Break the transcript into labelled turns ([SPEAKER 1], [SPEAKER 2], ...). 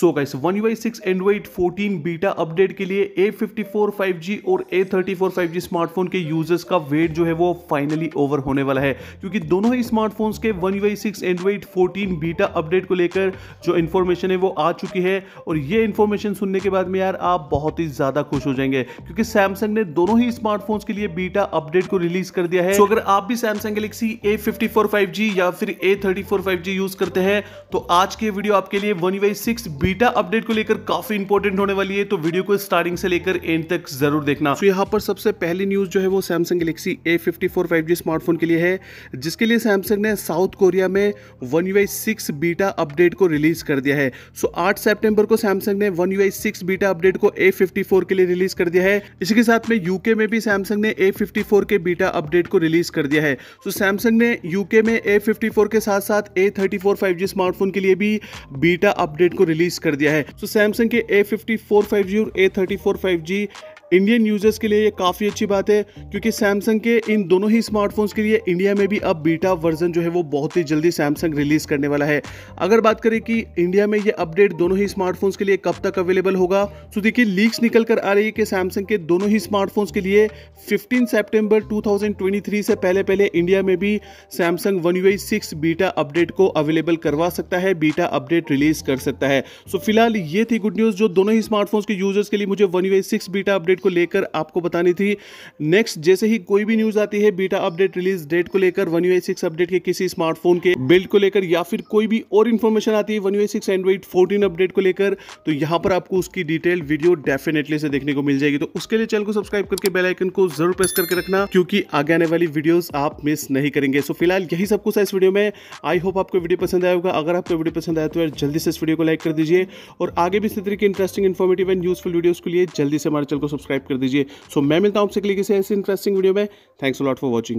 [SPEAKER 1] सो guys one UI six Android fourteen beta update के लिए A fifty four five G और A thirty four five G smartphone के users का wait जो है वो फाइनली ओवर होने वाला है क्योंकि दोनों ही स्मार्टफोन्स के one UI six Android fourteen beta update को लेकर जो इन्फॉर्मेशन है वो आ चुकी है और ये इन्फॉर्मेशन सुनने के बाद में यार आप बहुत ही ज्यादा खुश हो जाएंगे क्योंकि सैमसंग ने दोनों ही स्मार्टफोन्स के लिए बीटा अपडेट को रिलीज कर दिया है तो so, अगर आप भी Samsung Galaxy A fifty four five G या फिर A thirty four five G use करते हैं तो आज की वीडियो आपके लिए वन यू सिक्स बी बीटा अपडेट को लेकर काफी इंपॉर्टेंट होने वाली है तो वीडियो को स्टार्टिंग से लेकर एंड तक जरूर देखना तो यहाँ पर सबसे पहली न्यूज जो है वो Samsung Galaxy A fifty smartphone के लिए है जिसके लिए सैमसंग ने साउथ कोरिया में one UI six beta update को रिलीज कर दिया है सो आठ सेप्टेम्बर को सैमसंग ने one UI six beta update को ए के लिए रिलीज कर दिया है इसी के साथ में यूके में भी सैमसंग ने ए के बीटा अपडेट को रिलीज कर दिया है सो सैमसंग ने यूके में ए के साथ साथ ए थर्टी फोर स्मार्टफोन के लिए भी बीटा अपडेट को रिलीज कर दिया है तो सैमसंग के A fifty four five G और A thirty four five G Indian users के लिए ये काफ़ी अच्छी बात है क्योंकि सैमसंग के इन दोनों ही स्मार्टफोन्स के लिए इंडिया में भी अब बीटा वर्जन जो है वो बहुत ही जल्दी सैमसंग रिलीज करने वाला है अगर बात करें कि इंडिया में ये अपडेट दोनों ही स्मार्टफोन्स के लिए कब तक अवेलेबल होगा तो देखिए लीक्स निकल कर आ रही है कि सैमसंग के दोनों ही स्मार्टफोन्स के लिए फिफ्टीन सेप्टेम्बर टू से पहले पहले इंडिया में भी Samsung one UI six beta update को अवेलेबल करवा सकता है बीटा अपडेट रिलीज कर सकता है सो फिलहाल ये थी गुड न्यूज़ जो दोनों ही स्मार्टफोन्स के यूजर्स के लिए मुझे one UI beta update update को लेकर आपको बतानी थी नेक्स्ट जैसे ही कोई भी न्यूज़ आती है बीटा अपडेट रिलीज डेट को लेकर वन यू सिक्स अपडेट के किसी स्मार्टफोन के बिल्ड को लेकर या फिर कोई भी और इन्फॉर्मेशन आती है one UI six Android fourteen update को लेकर तो यहां पर आपको उसकी डिटेल वीडियो डेफिनेटली से देखने को मिल जाएगी तो उसके लिए चैनल को सब्सक्राइब करके बेलाइकन को जरूर प्रेस करके रखना क्योंकि आगे आने वाली वीडियो आप मिस नहीं करेंगे सो फिलहाल यही सब कुछ है इस वीडियो में आई होप आपको वीडियो पसंद आया होगा अगर आपको वीडियो पसंद आया तो यार जल्दी से इस वीडियो को लाइक कर दीजिए और आगे भी इसी तरीके interesting informative and useful videos के लिए जल्दी से हमारे चैनल को सब्सक्राइब सब्सक्राइब कर दीजिए सो so, मैं मिलता हूँ आपसे क्लिक से ऐसे इंटरेस्टिंग वीडियो में थैंक्स लॉट फॉर वॉचिंग